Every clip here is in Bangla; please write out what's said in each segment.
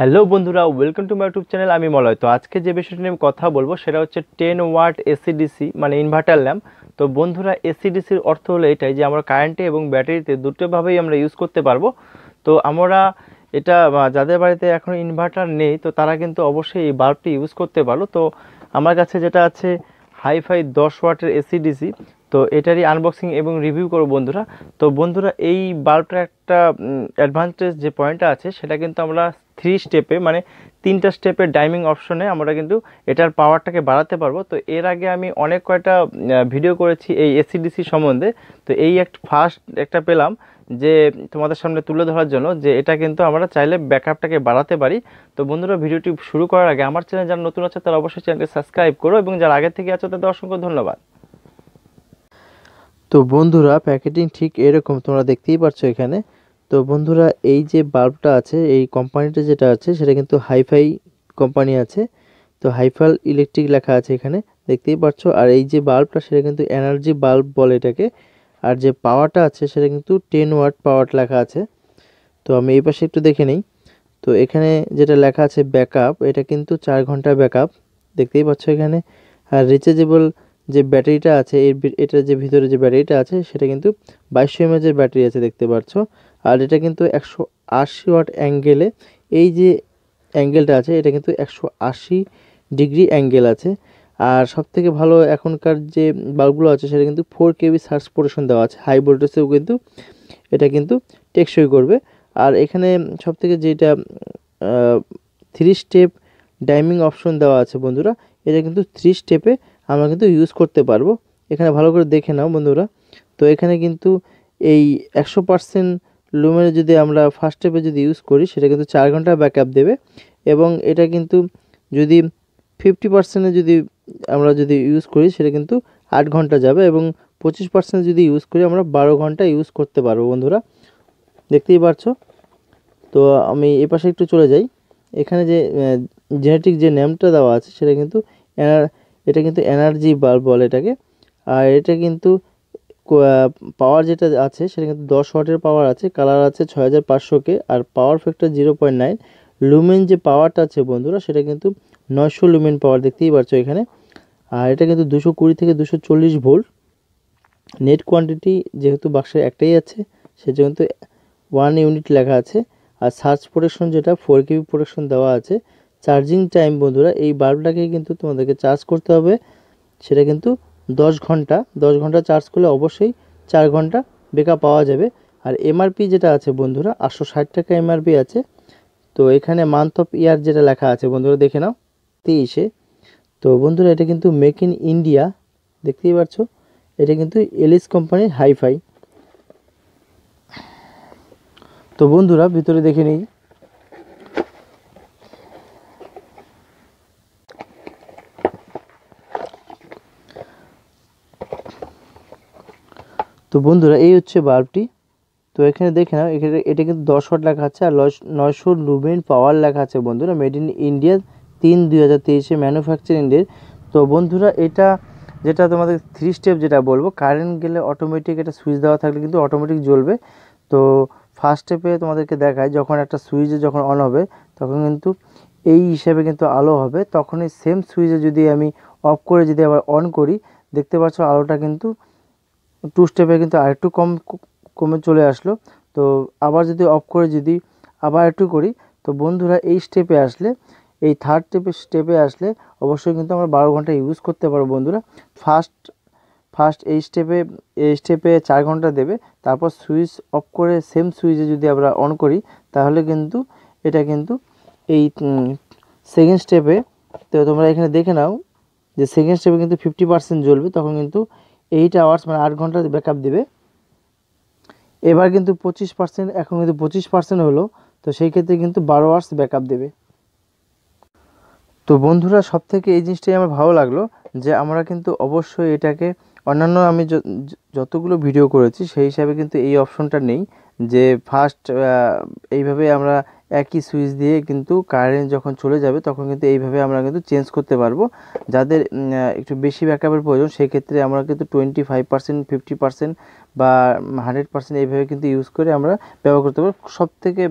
হ্যালো বন্ধুরা welcome to my YouTube channel আমি মলয় তো আজকে যে বিষয়টি নিয়ে কথা বলবো সেটা হচ্ছে টেন ওয়াট এসিডিসি মানে ইনভার্টার ল্যাম্প তো বন্ধুরা এসিডিসির অর্থ হলো এটাই যে আমরা কারেন্টে এবং ব্যাটারিতে দুটোভাবেই আমরা ইউজ করতে পারবো তো আমরা এটা যাদের বাড়িতে এখন ইনভার্টার নেই তো তারা কিন্তু অবশ্যই এই বাল্বটি ইউজ করতে পারো তো আমার কাছে যেটা আছে হাইফাই দশ ওয়াটের এসিডিসি তো এটারই আনবক্সিং এবং রিভিউ করব বন্ধুরা তো বন্ধুরা এই বাল্বটার একটা অ্যাডভান্টেজ যে পয়েন্টটা আছে সেটা কিন্তু আমরা থ্রি স্টেপে মানে তিনটা স্টেপে ডাইমিং অপশনে আমরা কিন্তু এটার পাওয়ারটাকে বাড়াতে পারবো তো এর আগে আমি অনেক কয়টা ভিডিও করেছি এই এসিডিসি সম্বন্ধে তো এই এক ফার্স্ট একটা পেলাম যে তোমাদের সামনে তুলে ধরার জন্য যে এটা কিন্তু আমরা চাইলে ব্যাকআপটাকে বাড়াতে পারি তো বন্ধুরা ভিডিওটি শুরু করার আগে আমার চ্যানেল যারা নতুন আছে তারা অবশ্যই চ্যানেলটি সাবস্ক্রাইব করো এবং যারা আগে থেকে আছে তাদের অসংখ্য ধন্যবাদ তো বন্ধুরা প্যাকেটিং ঠিক এরকম তোমরা দেখতেই পাচ্ছ এখানে তো বন্ধুরা এই যে বাল্বটা আছে এই কোম্পানিটা যেটা আছে সেটা কিন্তু হাইফাই কোম্পানি আছে তো হাইফাল ইলেকট্রিক লেখা আছে এখানে দেখতেই পাচ্ছ আর এই যে বাল্বটা সেটা কিন্তু এনার্জি বাল্ব বলে এটাকে আর যে পাওয়ারটা আছে সেটা কিন্তু টেন ওয়াট পাওয়ার লেখা আছে তো আমি এই পাশে একটু দেখে নিই তো এখানে যেটা লেখা আছে ব্যাকআপ এটা কিন্তু চার ঘন্টা ব্যাকআপ দেখতেই পাচ্ছ এখানে আর রিচার্জেবল যে ব্যাটারিটা আছে এর এটার যে ভিতরে যে ব্যাটারিটা আছে সেটা কিন্তু বাইশশো এমএচের ব্যাটারি আছে দেখতে পাচ্ছ আর এটা কিন্তু একশো আশি ওয়াট অ্যাঙ্গেলে এই যে অ্যাঙ্গেলটা আছে এটা কিন্তু একশো আশি ডিগ্রি অ্যাঙ্গেল আছে আর সব থেকে ভালো এখনকার যে বাল্বগুলো আছে সেটা কিন্তু ফোর কেবি সার্চ প্রোটেকশন দেওয়া আছে হাই ভোল্টেজেও কিন্তু এটা কিন্তু টেকসই করবে আর এখানে সব থেকে যেটা থ্রি স্টেপ ডাইমিং অপশন দেওয়া আছে বন্ধুরা এটা কিন্তু থ্রি স্টেপে আমরা কিন্তু ইউজ করতে পারবো এখানে ভালো করে দেখে নাও বন্ধুরা তো এখানে কিন্তু এই একশো পার্সেন্ট লুমের যদি আমরা ফার্স্ট স্টেপে যদি ইউজ করি সেটা কিন্তু চার ঘন্টা ব্যাক দেবে এবং এটা কিন্তু যদি ফিফটি পারসেন্টে যদি আমরা যদি ইউজ করি সেটা কিন্তু আট ঘন্টা যাবে এবং পঁচিশ পার্সেন্ট যদি ইউজ করি আমরা বারো ঘন্টা ইউজ করতে পারবো বন্ধুরা দেখতেই পারছো তো আমি এ পাশে একটু চলে যাই এখানে যে জেনেটিক যে নেমটা দেওয়া আছে সেটা কিন্তু এটা কিন্তু এনার্জি বাল্ব বলে এটাকে আর এটা কিন্তু পাওয়ার যেটা আছে সেটা কিন্তু দশ ওয়াটের পাওয়ার আছে কালার আছে ছয় হাজার পাঁচশোকে আর power factor zero point nine lumen যে পাওয়ারটা আছে বন্ধুরা সেটা কিন্তু নয়শো লুমেন পাওয়ার দেখতেই পাচ্ছ এখানে আর এটা কিন্তু দুশো কুড়ি থেকে দুশো চল্লিশ ভোল্ট নেট কোয়ান্টিটি যেহেতু বাক্সের একটাই আছে সেজন্য ওয়ান ইউনিট লেখা আছে আর সার্চ প্রোটেকশন যেটা ফোর কেবি প্রোটেকশন দেওয়া আছে চার্জিং টাইম বন্ধুরা এই বাল্বটাকে কিন্তু তোমাদেরকে চার্জ করতে হবে সেটা কিন্তু দশ ঘন্টা দশ ঘন্টা চার্জ করলে অবশ্যই চার ঘন্টা বেকা পাওয়া যাবে আর এমআরপি যেটা আছে বন্ধুরা আটশো ষাট টাকা এমআরপি আছে তো এখানে মান্থ অফ ইয়ার যেটা লেখা আছে বন্ধুরা দেখে নাও তেইশে তো বন্ধুরা এটা কিন্তু মেক ইন ইন্ডিয়া দেখতেই পাচ্ছ এটা কিন্তু এলিস কোম্পানির হাইফাই তো বন্ধুরা ভিতরে দেখে নিই বন্ধুরা এই হচ্ছে বাল্বটি তো এখানে দেখে নাও এখানে এটা কিন্তু দশ ওয়াট লেখা আছে আর নয়শো লুবেন পাওয়ার লেখা আছে বন্ধুরা মেড ইন ইন্ডিয়া তিন দুই হাজার তেইশে ম্যানুফ্যাকচারিং তো বন্ধুরা এটা যেটা তোমাদের থ্রি স্টেপ যেটা বলবো কারেন্ট গেলে অটোমেটিক এটা সুইচ দেওয়া থাকলে কিন্তু অটোমেটিক জ্বলবে তো ফার্স্ট স্টেপে তোমাদেরকে দেখায় যখন একটা সুইচে যখন অন হবে তখন কিন্তু এই হিসাবে কিন্তু আলো হবে তখনই সেম সুইচে যদি আমি অফ করে যদি আবার অন করি দেখতে পাচ্ছ আলোটা কিন্তু টু স্টেপে কিন্তু আরেকটু কম কমে চলে আসলো তো আবার যদি অফ করে যদি আবার একটু করি তো বন্ধুরা এই স্টেপে আসলে এই থার্ড স্টেপে স্টেপে আসলে অবশ্যই কিন্তু আমরা বারো ঘন্টা ইউজ করতে পারবো বন্ধুরা ফার্স্ট ফার্স্ট এই স্টেপে এই স্টেপে চার ঘন্টা দেবে তারপর সুইচ অফ করে সেম সুইচে যদি আমরা অন করি তাহলে কিন্তু এটা কিন্তু এই সেকেন্ড স্টেপে তো তোমরা এখানে দেখে নাও যে সেকেন্ড স্টেপে কিন্তু ফিফটি পার্সেন্ট জ্বলবে তখন কিন্তু এইট আওয়ার্স মানে আট ঘন্টা ব্যাকআপ দেবে এবার কিন্তু পঁচিশ পার্সেন্ট এখন কিন্তু পঁচিশ পার্সেন্ট হলো তো সেই ক্ষেত্রে কিন্তু বারো আওয়ার্স ব্যাকআপ দেবে তো বন্ধুরা সব থেকে এই জিনিসটাই আমার ভালো লাগলো যে আমরা কিন্তু অবশ্যই এটাকে অন্যান্য আমি যতগুলো ভিডিও করেছি সেই হিসাবে কিন্তু এই অপশনটা নেই যে ফার্স্ট এইভাবে আমরা একই সুইচ দিয়ে কিন্তু কারেন্ট যখন চলে যাবে তখন কিন্তু এইভাবে আমরা কিন্তু চেঞ্জ করতে পারবো যাদের একটু বেশি ব্যাকআপের প্রয়োজন সেক্ষেত্রে আমরা কিন্তু twenty five percent fifty percent বা হান্ড্রেড পার্সেন্ট এইভাবে কিন্তু ইউজ করে আমরা ব্যবহার করতে পারবো সব থেকে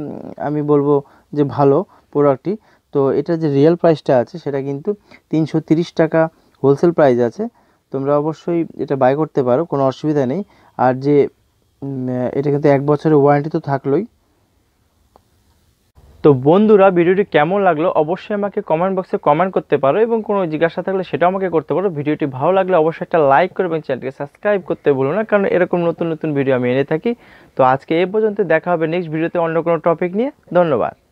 আমি বলবো যে ভালো প্রোডাক্টটি তো এটা যে রিয়েল প্রাইসটা আছে সেটা কিন্তু তিনশো টাকা হোলসেল প্রাইস আছে তোমরা অবশ্যই এটা বাই করতে পারো কোনো অসুবিধা নেই আর যে এটা কিন্তু এক বছরের ওয়ারেন্টি তো থাকলোই তো বন্ধুরা ভিডিওটি কেমন লাগলো অবশ্যই আমাকে কমেন্ট বক্সে কমেন্ট করতে পারো এবং কোনো জিজ্ঞাসা থাকলে সেটাও আমাকে করতে পারো ভিডিওটি ভালো লাগলে অবশ্যই একটা লাইক করো এবং চ্যানেলকে সাবস্ক্রাইব করতে ভুলো না কারণ এরকম নতুন নতুন ভিডিও আমি এনে থাকি তো আজকে এ পর্যন্ত দেখা হবে নেক্সট ভিডিওতে অন্য কোনো টপিক নিয়ে ধন্যবাদ